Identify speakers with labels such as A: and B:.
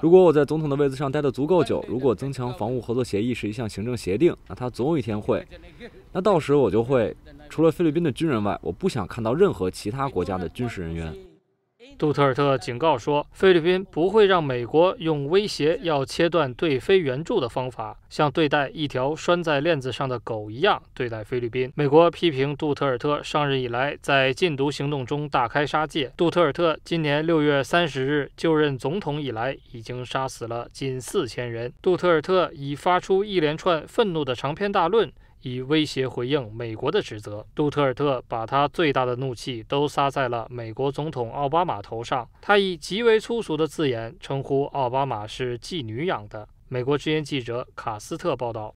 A: 如果我在总统的位子上待得足够久，如果增强防务合作协议是一项行政协定，那他总有一天会。那到时我就会，除了菲律宾的军人外，我不想看到任何其他国家的军事人员。
B: 杜特尔特警告说，菲律宾不会让美国用威胁要切断对菲援助的方法，像对待一条拴在链子上的狗一样对待菲律宾。美国批评杜特尔特上任以来在禁毒行动中大开杀戒。杜特尔特今年六月三十日就任总统以来，已经杀死了近四千人。杜特尔特已发出一连串愤怒的长篇大论。以威胁回应美国的指责，杜特尔特把他最大的怒气都撒在了美国总统奥巴马头上。他以极为粗俗的字眼称呼奥巴马是妓女养的。美国之音记者卡斯特报道。